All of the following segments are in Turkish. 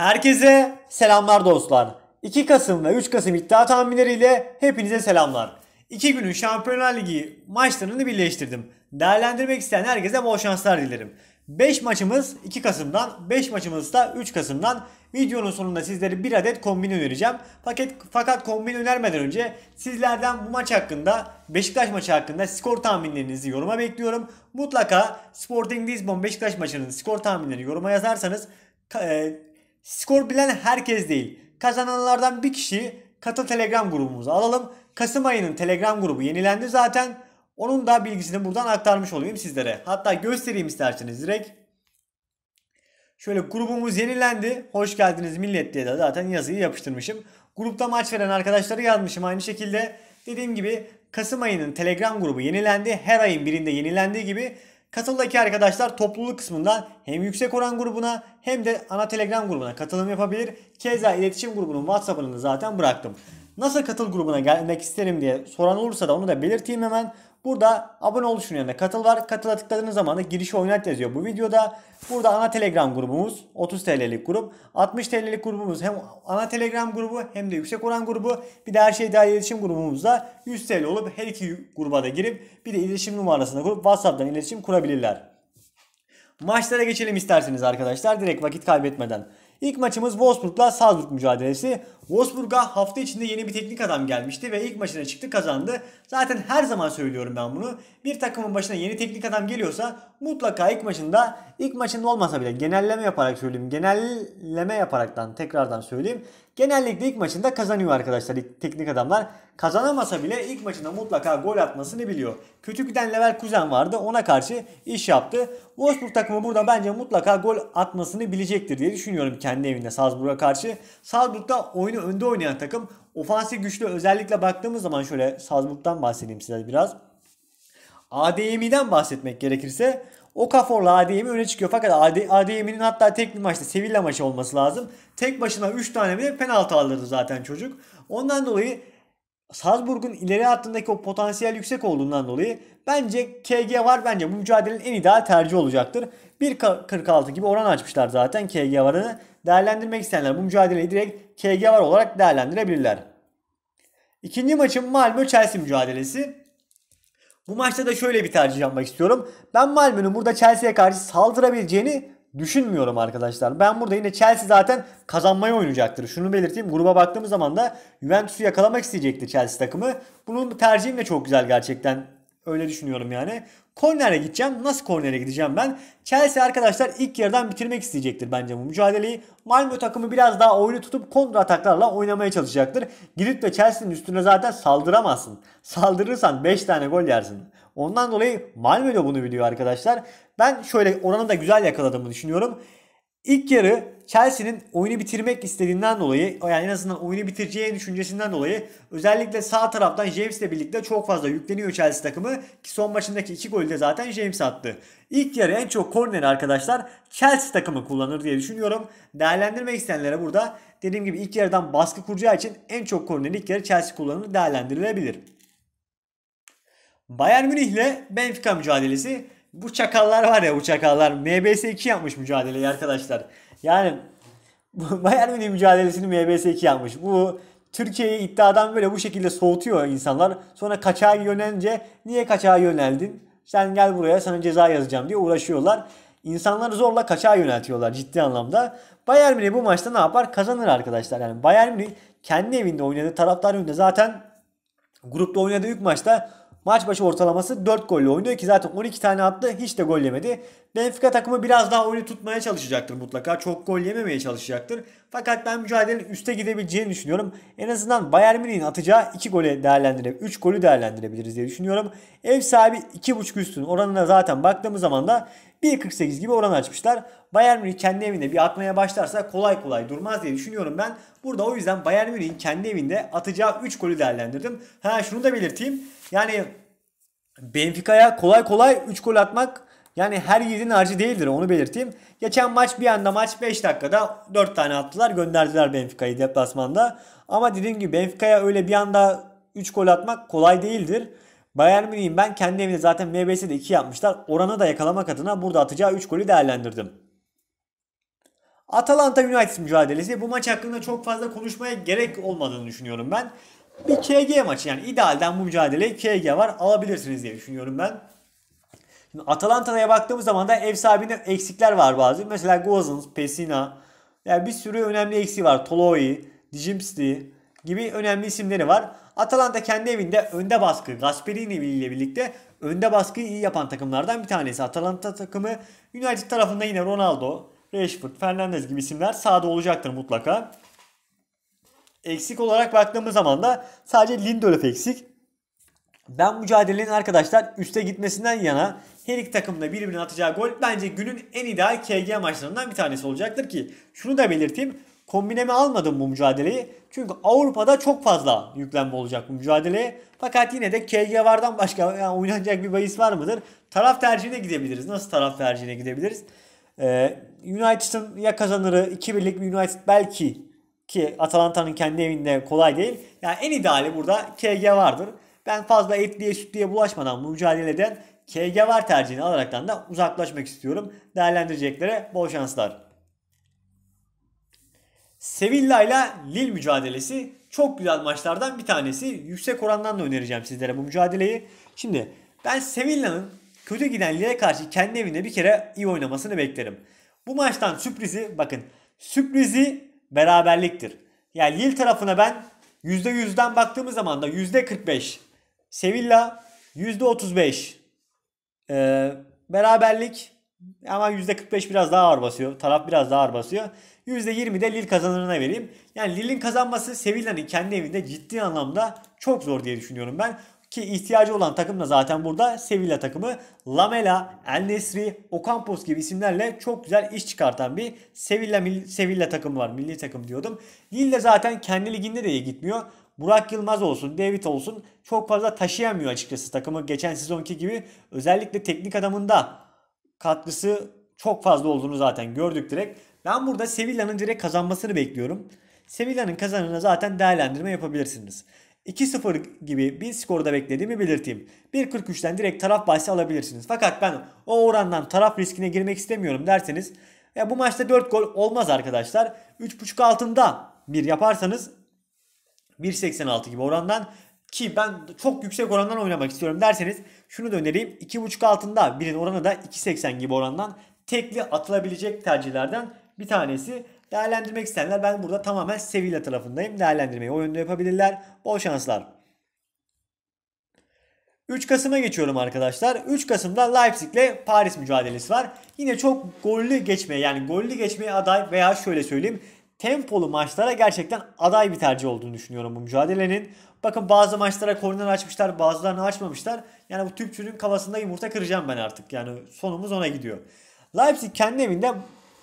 Herkese selamlar dostlar. 2 Kasım ve 3 Kasım iddia tahminleriyle hepinize selamlar. İki günün Şampiyonlar Ligi maçlarını birleştirdim. Değerlendirmek isteyen herkese bol şanslar dilerim. 5 maçımız 2 Kasım'dan, 5 maçımız da 3 Kasım'dan. Videonun sonunda sizlere bir adet kombin önereceğim. Fakat fakat kombin önermeden önce sizlerden bu maç hakkında, Beşiktaş maçı hakkında skor tahminlerinizi yoruma bekliyorum. Mutlaka Sporting Lisbon Beşiktaş maçının skor tahminlerini yoruma yazarsanız e, Skor bilen herkes değil. Kazananlardan bir kişiyi katıl Telegram grubumuza alalım. Kasım ayının Telegram grubu yenilendi zaten. Onun da bilgisini buradan aktarmış olayım sizlere. Hatta göstereyim isterseniz direkt. Şöyle grubumuz yenilendi. Hoş geldiniz millet diye de zaten yazıyı yapıştırmışım. Grupta maç veren arkadaşları yazmışım aynı şekilde. Dediğim gibi Kasım ayının Telegram grubu yenilendi. Her ayın birinde yenilendiği gibi Katıldaki arkadaşlar topluluk kısmından hem yüksek oran grubuna hem de ana telegram grubuna katılım yapabilir. Keza iletişim grubunun WhatsApp'ını zaten bıraktım. Nasıl katıl grubuna gelmek isterim diye soran olursa da onu da belirteyim hemen. Burada abone ol tuşunun katıl var. Katıla tıkladığınız zaman da girişi oynat yazıyor bu videoda. Burada ana telegram grubumuz 30 TL'lik grup. 60 TL'lik grubumuz hem ana telegram grubu hem de yüksek oran grubu. Bir de her şey dahil iletişim grubumuzda 100 TL olup her iki gruba da girip bir de iletişim numarasına kurup WhatsApp'tan iletişim kurabilirler. Maçlara geçelim isterseniz arkadaşlar direkt vakit kaybetmeden. İlk maçımız Wolfsburg'la Salzburg mücadelesi. Wolfsburg'a hafta içinde yeni bir teknik adam gelmişti ve ilk maçına çıktı kazandı. Zaten her zaman söylüyorum ben bunu. Bir takımın başına yeni teknik adam geliyorsa mutlaka ilk maçında ilk maçında olmasa bile genelleme yaparak söyleyeyim. Genelleme yaparaktan tekrardan söyleyeyim. Genellikle ilk maçında kazanıyor arkadaşlar teknik adamlar. Kazanamasa bile ilk maçında mutlaka gol atmasını biliyor. Kötü giden Leverkusen vardı ona karşı iş yaptı. Wolfsburg takımı burada bence mutlaka gol atmasını bilecektir diye düşünüyorum kendi evinde Salzburg'a karşı. Salzburg da oyunu oyunu önde oynayan takım. Ofansif güçlü özellikle baktığımız zaman şöyle Salzburg'dan bahsedeyim size biraz. ADM'den bahsetmek gerekirse Okafor'la ADM öne çıkıyor. Fakat AD, ADM'nin hatta tek bir maçta Sevilla maçı olması lazım. Tek başına 3 tane bile penaltı aldırdı zaten çocuk. Ondan dolayı Salzburg'un ileri hattındaki o potansiyel yüksek olduğundan dolayı bence KG var. Bence bu mücadelenin en ideal tercihi olacaktır. 1.46 gibi oran açmışlar zaten KG varını. Değerlendirmek isteyenler bu mücadeleyi direkt KG var olarak değerlendirebilirler. İkinci maçın Malmö Chelsea mücadelesi. Bu maçta da şöyle bir tercih yapmak istiyorum. Ben Malmö'nün burada Chelsea'ye karşı saldırabileceğini düşünmüyorum arkadaşlar. Ben burada yine Chelsea zaten kazanmayı oynayacaktır. Şunu belirteyim. Gruba baktığımız zaman da Juventus'u yakalamak isteyecekti Chelsea takımı. Bunun tercihim de çok güzel gerçekten Öyle düşünüyorum yani. Korner'e gideceğim. Nasıl korner'e gideceğim ben? Chelsea arkadaşlar ilk yarıdan bitirmek isteyecektir bence bu mücadeleyi. Malmö takımı biraz daha oyunu tutup kontra ataklarla oynamaya çalışacaktır. Gidip de Chelsea'nin üstüne zaten saldıramazsın. Saldırırsan 5 tane gol yersin. Ondan dolayı Malmö de bunu biliyor arkadaşlar. Ben şöyle oranı da güzel yakaladığımı düşünüyorum. İlk yarı Chelsea'nin oyunu bitirmek istediğinden dolayı yani en azından oyunu bitireceği düşüncesinden dolayı özellikle sağ taraftan James'le birlikte çok fazla yükleniyor Chelsea takımı ki son maçındaki iki golü de zaten James attı. İlk yarı en çok korneri arkadaşlar Chelsea takımı kullanır diye düşünüyorum. Değerlendirmek isteyenlere burada dediğim gibi ilk yarıdan baskı kuracağı için en çok korneri ilk yarı Chelsea kullanır değerlendirilebilir. Bayern Münih ile Benfica mücadelesi. Bu çakallar var ya bu çakallar. MBS 2 yapmış mücadeleyi arkadaşlar. Yani Bayern Münih mücadelesini MBS2 yapmış. Bu Türkiye'yi iddiadan böyle bu şekilde soğutuyor insanlar. Sonra kaçağa yönelince niye kaçağa yöneldin? Sen gel buraya sana ceza yazacağım diye uğraşıyorlar. İnsanları zorla kaçağa yöneltiyorlar ciddi anlamda. Bayern Münih bu maçta ne yapar? Kazanır arkadaşlar. Yani Bayern Münih kendi evinde oynadı, taraftar önünde zaten grupta oynadığı ilk maçta Maç başı ortalaması 4 golle oynuyor ki zaten 12 tane attı hiç de gol yemedi. Benfica takımı biraz daha oyunu tutmaya çalışacaktır mutlaka. Çok gol yememeye çalışacaktır. Fakat ben mücadelenin üste gidebileceğini düşünüyorum. En azından Bayern Münih'in atacağı 2 golü değerlendirebiliriz. 3 golü değerlendirebiliriz diye düşünüyorum. Ev sahibi 2.5 üstün oranına zaten baktığımız zaman da 1.48 gibi oran açmışlar. Bayern Münih kendi evinde bir atmaya başlarsa kolay kolay durmaz diye düşünüyorum ben. Burada o yüzden Bayern Münih'in kendi evinde atacağı 3 golü değerlendirdim. Ha şunu da belirteyim. Yani Benfica'ya kolay kolay 3 gol atmak yani her yiğidin harcı değildir onu belirteyim. Geçen maç bir anda maç 5 dakikada 4 tane attılar gönderdiler Benfica'yı deplasmanda. Ama dediğim gibi Benfica'ya öyle bir anda 3 gol atmak kolay değildir. Bayern Münih'in ben kendi evinde zaten MBS'de 2 yapmışlar. Oranı da yakalamak adına burada atacağı 3 golü değerlendirdim. Atalanta United mücadelesi bu maç hakkında çok fazla konuşmaya gerek olmadığını düşünüyorum ben. Bir KG maçı yani idealden bu mücadele KG var alabilirsiniz diye düşünüyorum ben. Şimdi Atalanta'ya baktığımız zaman da ev sahibinde eksikler var bazı. Mesela Gozens, Pesina yani bir sürü önemli eksiği var. Toloi, Dijimsti gibi önemli isimleri var. Atalanta kendi evinde önde baskı Gasperini ile birlikte önde baskıyı iyi yapan takımlardan bir tanesi. Atalanta takımı United tarafında yine Ronaldo, Rashford, Fernandez gibi isimler sahada olacaktır mutlaka. Eksik olarak baktığımız zaman da sadece Lindelof eksik. Ben mücadelenin arkadaşlar üste gitmesinden yana her iki takımda birbirine atacağı gol bence günün en ideal KG maçlarından bir tanesi olacaktır ki şunu da belirteyim kombineme almadım bu mücadeleyi. Çünkü Avrupa'da çok fazla yüklenme olacak bu mücadeleye. Fakat yine de KG vardan başka yani oynanacak bir bahis var mıdır? Taraf tercihine gidebiliriz. Nasıl taraf tercihine gidebiliriz? Ee, United'ın ya kazanırı 2-1'lik bir United belki ki Atalanta'nın kendi evinde kolay değil. Yani en ideali burada KG vardır. Ben fazla etliye Sütlüye bulaşmadan bu mücadeleden KG var tercihini alaraktan da uzaklaşmak istiyorum. Değerlendireceklere bol şanslar. Sevilla ile Lille mücadelesi çok güzel maçlardan bir tanesi. Yüksek orandan da önereceğim sizlere bu mücadeleyi. Şimdi ben Sevilla'nın kötü giden Lille karşı kendi evinde bir kere iyi oynamasını beklerim. Bu maçtan sürprizi bakın sürprizi beraberliktir. Yani Lille tarafına ben %100'den baktığımız zaman da %45 Sevilla %35 ee, beraberlik ama %45 biraz daha ağır basıyor. Taraf biraz daha ağır basıyor. %20 de Lille kazanırına vereyim. Yani Lille'in kazanması Sevilla'nın kendi evinde ciddi anlamda çok zor diye düşünüyorum ben. Ki ihtiyacı olan takım da zaten burada Sevilla takımı. Lamela, El Nesri, Ocampos gibi isimlerle çok güzel iş çıkartan bir Sevilla, Sevilla takımı var. Milli takım diyordum. Lille de zaten kendi liginde de iyi gitmiyor. Burak Yılmaz olsun, David olsun çok fazla taşıyamıyor açıkçası takımı geçen sezonki gibi. Özellikle teknik adamında katkısı çok fazla olduğunu zaten gördük direkt. Ben burada Sevilla'nın direkt kazanmasını bekliyorum. Sevilla'nın kazanına zaten değerlendirme yapabilirsiniz. 2-0 gibi bir skorda beklediğimi belirteyim. 1.43'ten direkt taraf bahsi alabilirsiniz. Fakat ben o orandan taraf riskine girmek istemiyorum derseniz ya bu maçta 4 gol olmaz arkadaşlar. 3.5 altında bir yaparsanız 1.86 gibi orandan ki ben çok yüksek orandan oynamak istiyorum derseniz şunu da önereyim. 2.5 altında birin oranı da 2.80 gibi orandan tekli atılabilecek tercihlerden bir tanesi. Değerlendirmek isteyenler ben burada tamamen Sevilla tarafındayım. Değerlendirmeyi o yönde yapabilirler. Bol şanslar. 3 Kasım'a geçiyorum arkadaşlar. 3 Kasım'da Leipzig ile Paris mücadelesi var. Yine çok gollü geçmeye yani gollü geçmeye aday veya şöyle söyleyeyim tempolu maçlara gerçekten aday bir tercih olduğunu düşünüyorum bu mücadelenin. Bakın bazı maçlara korner açmışlar bazılarını açmamışlar. Yani bu tüpçünün kafasında yumurta kıracağım ben artık. Yani sonumuz ona gidiyor. Leipzig kendi evinde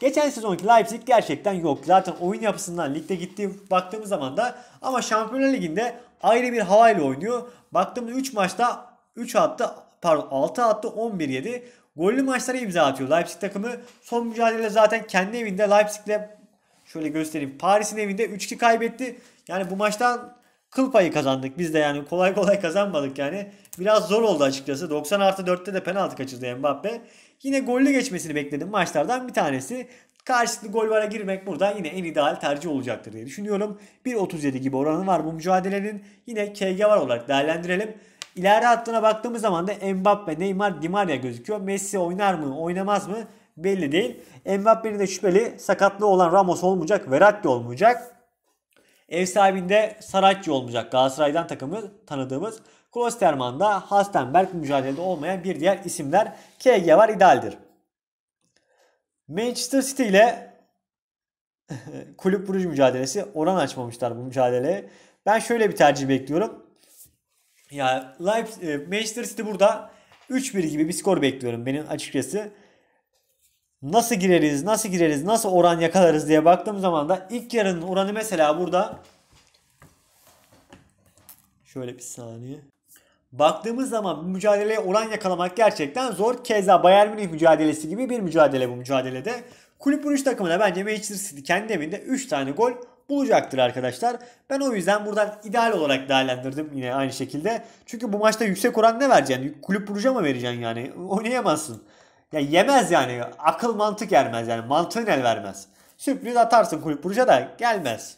Geçen sezonki Leipzig gerçekten yok. Zaten oyun yapısından ligde gittiği baktığımız zaman da ama Şampiyonlar Ligi'nde ayrı bir havayla oynuyor. Baktığımız 3 maçta 3 attı pardon 6 attı 11 yedi. Gollü maçlara imza atıyor Leipzig takımı. Son mücadele zaten kendi evinde Leipzig'le şöyle göstereyim. Paris'in evinde 3-2 kaybetti. Yani bu maçtan kıl payı kazandık. Biz de yani kolay kolay kazanmadık yani. Biraz zor oldu açıkçası. 90 artı 4'te de penaltı kaçırdı Mbappe. Yine gollü geçmesini bekledim maçlardan bir tanesi. Karşılıklı gol vara girmek burada yine en ideal tercih olacaktır diye düşünüyorum. 1.37 gibi oranı var bu mücadelenin. Yine KG var olarak değerlendirelim. İleri hattına baktığımız zaman da Mbappe, Neymar, Di Maria gözüküyor. Messi oynar mı, oynamaz mı belli değil. Mbappe'nin de şüpheli sakatlığı olan Ramos olmayacak, Verratti olmayacak. Ev sahibinde Saracchi olmayacak Galatasaray'dan takımı tanıdığımız. Klosterman'da Hastenberg mücadelede olmayan bir diğer isimler KG var idealdir. Manchester City ile kulüp burucu mücadelesi oran açmamışlar bu mücadeleye. Ben şöyle bir tercih bekliyorum. Ya Leipzig, e, Manchester City burada 3-1 gibi bir skor bekliyorum benim açıkçası nasıl gireriz, nasıl gireriz, nasıl oran yakalarız diye baktığım zaman da ilk yarının oranı mesela burada şöyle bir saniye. Baktığımız zaman mücadeleye oran yakalamak gerçekten zor. Keza Bayern Münih mücadelesi gibi bir mücadele bu mücadelede. kulüp 3 takımına bence Manchester City kendi evinde 3 tane gol bulacaktır arkadaşlar. Ben o yüzden buradan ideal olarak değerlendirdim yine aynı şekilde. Çünkü bu maçta yüksek oran ne vereceksin? Kulüp Brugge'a mı vereceksin yani? Oynayamazsın. Ya yemez yani. Akıl mantık yermez yani. Mantığın el vermez. Sürpriz atarsın kulüp burca da gelmez.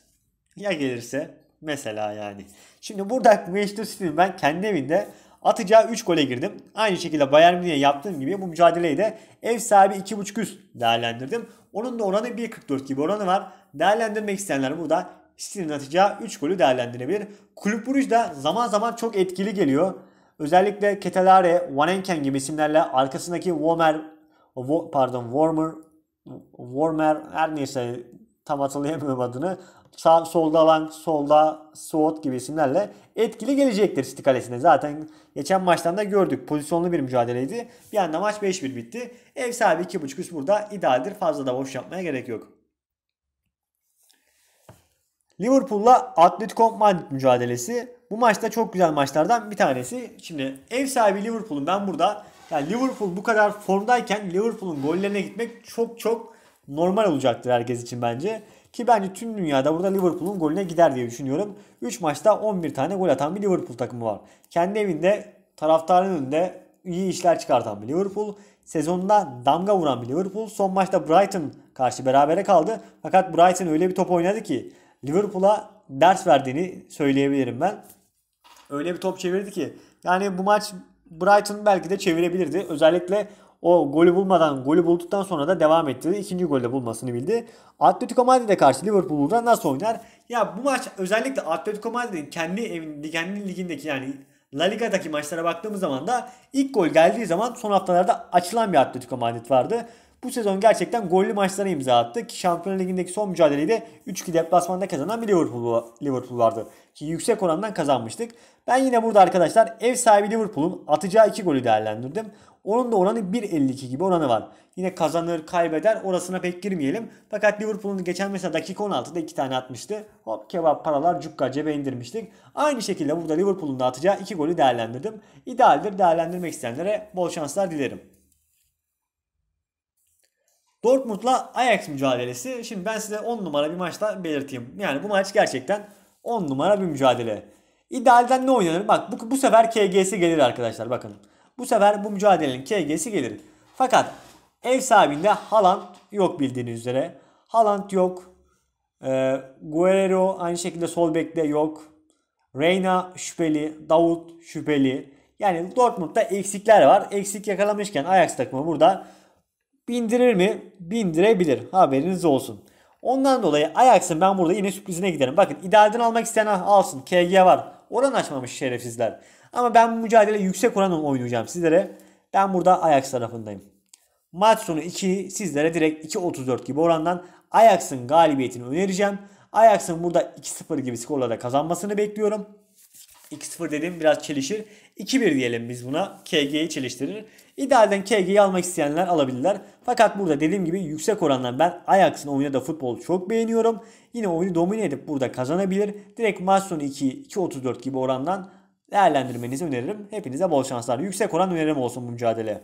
Ya gelirse mesela yani. Şimdi burada Manchester City'nin ben kendi evinde atacağı 3 gole girdim. Aynı şekilde Bayern Münih'e yaptığım gibi bu mücadeleyi de ev sahibi 2.5 üst değerlendirdim. Onun da oranı 1.44 gibi oranı var. Değerlendirmek isteyenler burada City'nin atacağı 3 golü değerlendirebilir. Kulüp Buruj da zaman zaman çok etkili geliyor. Özellikle Ketelare, Wanenken gibi isimlerle arkasındaki Warmer, pardon Warmer, Warmer her neyse tam hatırlayamıyorum adını. Sağ, solda Lang, solda Suot gibi isimlerle etkili gelecektir City kalesine. Zaten geçen maçtan da gördük. Pozisyonlu bir mücadeleydi. Bir anda maç 5-1 bitti. Ev sahibi 2.5 üst burada idealdir. Fazla da boş yapmaya gerek yok. Liverpool'la Atletico Madrid mücadelesi. Bu maçta çok güzel maçlardan bir tanesi. Şimdi ev sahibi Liverpool'un ben burada yani Liverpool bu kadar formdayken Liverpool'un gollerine gitmek çok çok normal olacaktır herkes için bence. Ki bence tüm dünyada burada Liverpool'un golüne gider diye düşünüyorum. 3 maçta 11 tane gol atan bir Liverpool takımı var. Kendi evinde taraftarın önünde iyi işler çıkartan bir Liverpool. Sezonda damga vuran bir Liverpool. Son maçta Brighton karşı berabere kaldı. Fakat Brighton öyle bir top oynadı ki Liverpool'a ders verdiğini söyleyebilirim ben öyle bir top çevirdi ki. Yani bu maç Brighton belki de çevirebilirdi. Özellikle o golü bulmadan, golü bulduktan sonra da devam ettirdi. İkinci golde bulmasını bildi. Atletico Madrid'e karşı Liverpool buradan nasıl oynar? Ya bu maç özellikle Atletico Madrid'in kendi evinde, kendi ligindeki yani La Liga'daki maçlara baktığımız zaman da ilk gol geldiği zaman son haftalarda açılan bir Atletico Madrid vardı. Bu sezon gerçekten gollü maçlara imza attı ki Şampiyonlar Ligi'ndeki son mücadeleyi de 3-2 deplasmanda kazanan bir Liverpool, Liverpool vardı. Ki yüksek orandan kazanmıştık. Ben yine burada arkadaşlar ev sahibi Liverpool'un atacağı 2 golü değerlendirdim. Onun da oranı 1.52 gibi oranı var. Yine kazanır kaybeder orasına pek girmeyelim. Fakat Liverpool'un geçen mesela dakika 16'da 2 tane atmıştı. Hop kebap paralar cukka cebe indirmiştik. Aynı şekilde burada Liverpool'un da atacağı 2 golü değerlendirdim. İdealdir değerlendirmek isteyenlere bol şanslar dilerim. Dortmund'la Ajax mücadelesi. Şimdi ben size 10 numara bir maçta belirteyim. Yani bu maç gerçekten 10 numara bir mücadele. İdealden ne oynanır? Bak bu, bu sefer KGS gelir arkadaşlar bakın. Bu sefer bu mücadelenin KG'si gelir. Fakat ev sahibinde Haaland yok bildiğiniz üzere. Haaland yok. E, Guerrero aynı şekilde sol bekle yok. Reyna şüpheli. Davut şüpheli. Yani Dortmund'da eksikler var. Eksik yakalamışken Ajax takımı burada Bindirir mi? Bindirebilir. Haberiniz olsun. Ondan dolayı Ajax'ın ben burada yine sürprizine giderim. Bakın idealden almak isteyen alsın. KG var. Oran açmamış şerefsizler. Ama ben bu mücadele yüksek oranla oynayacağım sizlere. Ben burada Ajax tarafındayım. Maç sonu 2 sizlere direkt 2.34 gibi orandan Ajax'ın galibiyetini önereceğim. Ajax'ın burada 2-0 gibi skorla da kazanmasını bekliyorum. 2-0 dedim biraz çelişir. 2-1 diyelim biz buna. KG'yi çeliştirir. İdealden KG'yi almak isteyenler alabilirler. Fakat burada dediğim gibi yüksek orandan ben Ajax'ın oyunu da futbol çok beğeniyorum. Yine oyunu domine edip burada kazanabilir. Direkt maç sonu 2 2 34 gibi orandan değerlendirmenizi öneririm. Hepinize bol şanslar. Yüksek oran önerim olsun bu mücadele.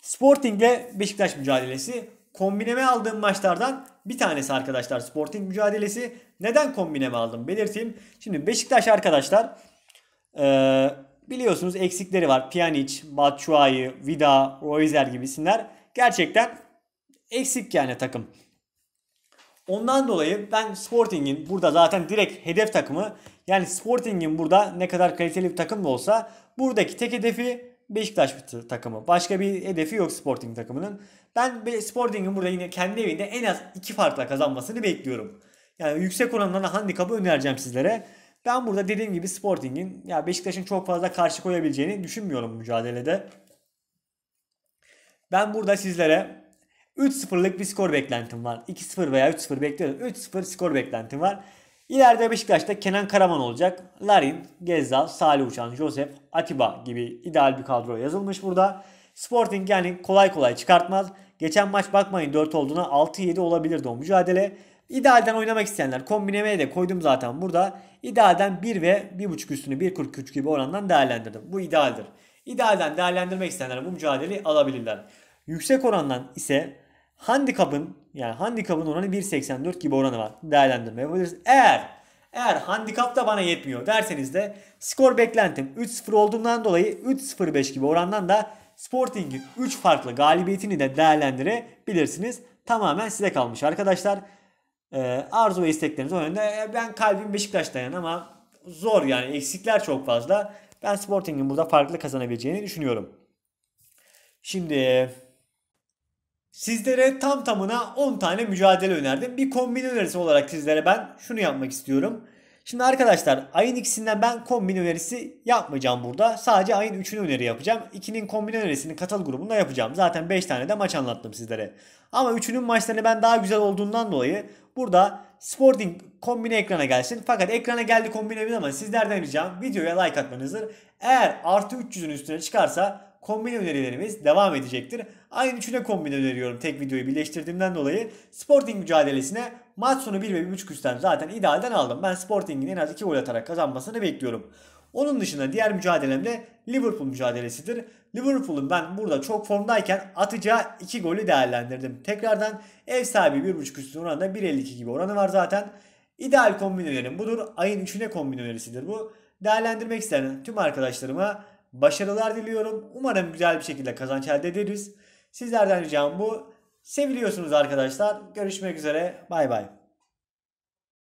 Sporting ile Beşiktaş mücadelesi. Kombineme aldığım maçlardan bir tanesi arkadaşlar Sporting mücadelesi. Neden kombineme aldım belirteyim. Şimdi Beşiktaş arkadaşlar ee, biliyorsunuz eksikleri var. Pjanic, Batshuayi, Vida, Roizer gibi isimler. Gerçekten eksik yani takım. Ondan dolayı ben Sporting'in burada zaten direkt hedef takımı yani Sporting'in burada ne kadar kaliteli bir takım da olsa buradaki tek hedefi Beşiktaş takımı. Başka bir hedefi yok Sporting takımının. Ben Sporting'in burada yine kendi evinde en az 2 farkla kazanmasını bekliyorum. Yani yüksek oranlarına handikapı önereceğim sizlere. Ben burada dediğim gibi Sporting'in ya Beşiktaş'ın çok fazla karşı koyabileceğini düşünmüyorum mücadelede. Ben burada sizlere 3-0'lık bir skor beklentim var. 2-0 veya 3-0 bekliyorum. 3-0 skor beklentim var. İleride Beşiktaş'ta Kenan Karaman olacak. Larin, Gezzal, Salih Uçan, Josep, Atiba gibi ideal bir kadro yazılmış burada. Sporting yani kolay kolay çıkartmaz. Geçen maç bakmayın 4 olduğuna 6-7 olabilirdi o mücadele. İdealden oynamak isteyenler kombinemeye de koydum zaten burada. İdealden 1 ve 1.5 üstünü 1.43 gibi orandan değerlendirdim. Bu idealdir. İdealden değerlendirmek isteyenler bu mücadeleyi alabilirler. Yüksek orandan ise handikapın yani handikapın oranı 1.84 gibi oranı var. Değerlendirme yapabiliriz. Eğer eğer handikap da bana yetmiyor derseniz de skor beklentim 3-0 olduğundan dolayı 3-0-5 gibi orandan da Sporting'in 3 farklı galibiyetini de değerlendirebilirsiniz. Tamamen size kalmış arkadaşlar e, arzu ve istekleriniz önünde. E, ben kalbim Beşiktaş'tayan ama zor yani eksikler çok fazla. Ben Sporting'in burada farklı kazanabileceğini düşünüyorum. Şimdi sizlere tam tamına 10 tane mücadele önerdim. Bir kombin önerisi olarak sizlere ben şunu yapmak istiyorum. Şimdi arkadaşlar ayın ikisinden ben kombin önerisi yapmayacağım burada. Sadece ayın üçünü öneri yapacağım. İkinin kombin önerisini katal grubunda yapacağım. Zaten 5 tane de maç anlattım sizlere. Ama üçünün maçlarını ben daha güzel olduğundan dolayı burada Sporting kombine ekrana gelsin. Fakat ekrana geldi kombine emin ama sizlerden ricam videoya like atmanızdır. Eğer artı 300'ün üstüne çıkarsa kombin önerilerimiz devam edecektir. Aynı üçüne kombin öneriyorum tek videoyu birleştirdiğimden dolayı. Sporting mücadelesine Maç sonu 1 ve 1.5 üstten zaten idealden aldım. Ben Sporting'in en az 2 gol atarak kazanmasını bekliyorum. Onun dışında diğer mücadelem de Liverpool mücadelesidir. Liverpool'un ben burada çok formdayken atacağı 2 golü değerlendirdim. Tekrardan ev sahibi 1.5 üstün oranında 1.52 gibi oranı var zaten. İdeal kombinelerim budur. Ayın 3'üne kombin önerisidir bu. Değerlendirmek isteyen tüm arkadaşlarıma başarılar diliyorum. Umarım güzel bir şekilde kazanç elde ederiz. Sizlerden ricam bu seviliyorsunuz arkadaşlar. Görüşmek üzere. Bay bay.